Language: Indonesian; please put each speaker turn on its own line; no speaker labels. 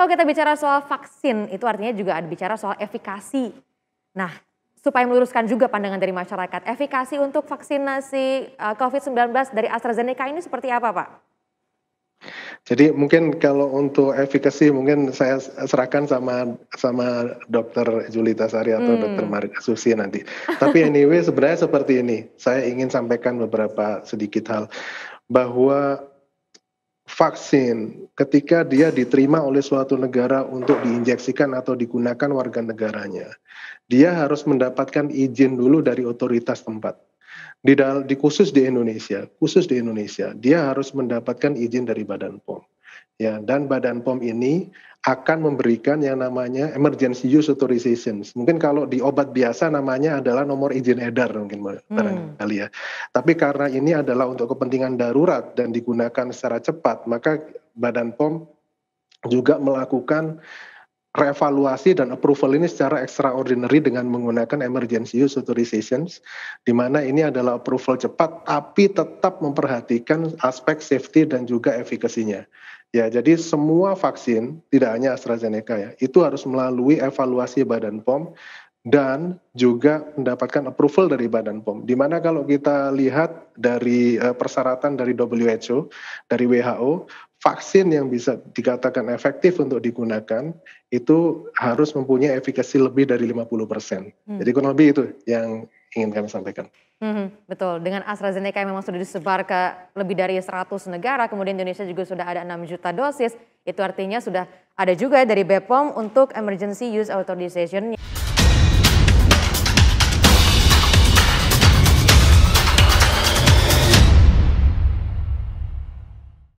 Kalau kita bicara soal vaksin, itu artinya juga ada bicara soal efikasi. Nah, supaya meluruskan juga pandangan dari masyarakat, efikasi untuk vaksinasi eh, COVID-19 dari AstraZeneca ini seperti apa, Pak?
Jadi mungkin kalau untuk efikasi mungkin saya serahkan sama sama Dokter Julita Sari atau hmm. Dokter Marit Susi nanti. Tapi anyway sebenarnya seperti ini, saya ingin sampaikan beberapa sedikit hal bahwa vaksin ketika dia diterima oleh suatu negara untuk diinjeksikan atau digunakan warga negaranya. Dia harus mendapatkan izin dulu dari otoritas tempat. Di, di khusus di Indonesia, khusus di Indonesia, dia harus mendapatkan izin dari Badan POM. Ya, dan Badan POM ini akan memberikan yang namanya emergency use authorization. Mungkin kalau di obat biasa namanya adalah nomor izin edar mungkin barangkali hmm. ya. Tapi karena ini adalah untuk kepentingan darurat dan digunakan secara cepat, maka Badan POM juga melakukan revaluasi dan approval ini secara extraordinary dengan menggunakan emergency use authorizations di mana ini adalah approval cepat tapi tetap memperhatikan aspek safety dan juga efikasinya. Ya, jadi semua vaksin, tidak hanya AstraZeneca ya, itu harus melalui evaluasi Badan POM dan juga mendapatkan approval dari Badan POM. Di mana kalau kita lihat dari eh, persyaratan dari WHO, dari WHO, vaksin yang bisa dikatakan efektif untuk digunakan itu harus mempunyai efikasi lebih dari 50%. Hmm. Jadi kurang lebih itu yang ingin kami sampaikan. Mm-hmm,
betul, dengan AstraZeneca yang memang sudah disebar ke lebih dari 100 negara, kemudian Indonesia juga sudah ada 6 juta dosis, itu artinya sudah ada juga ya dari BPOM untuk emergency use authorization.